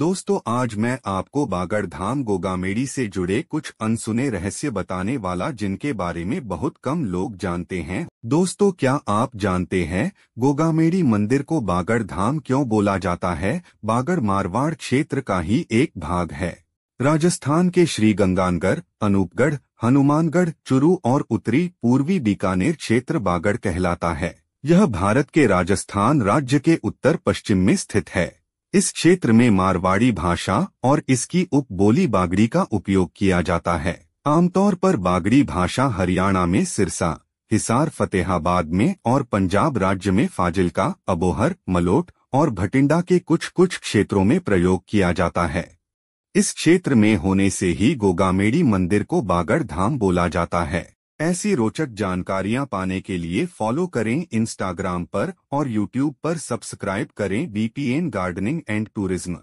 दोस्तों आज मैं आपको बागड़ धाम गोगामेड़ी से जुड़े कुछ अनसुने रहस्य बताने वाला जिनके बारे में बहुत कम लोग जानते हैं दोस्तों क्या आप जानते हैं गोगामेड़ी मंदिर को बागड़ धाम क्यों बोला जाता है बागड़ मारवाड़ क्षेत्र का ही एक भाग है राजस्थान के श्री गंगानगर अनूपगढ़ हनुमानगढ़ चुरू और उत्तरी पूर्वी बीकानेर क्षेत्र बागड़ कहलाता है यह भारत के राजस्थान राज्य के उत्तर पश्चिम में स्थित है इस क्षेत्र में मारवाड़ी भाषा और इसकी उप बोली बागड़ी का उपयोग किया जाता है आमतौर पर बागड़ी भाषा हरियाणा में सिरसा हिसार फतेहाबाद में और पंजाब राज्य में फाजिलका अबोहर मलोट और भटिंडा के कुछ कुछ क्षेत्रों में प्रयोग किया जाता है इस क्षेत्र में होने से ही गोगामेड़ी मंदिर को बागड़ धाम बोला जाता है ऐसी रोचक जानकारियां पाने के लिए फॉलो करें इंस्टाग्राम पर और यूट्यूब पर सब्सक्राइब करें बीपीएन गार्डनिंग एंड टूरिज्म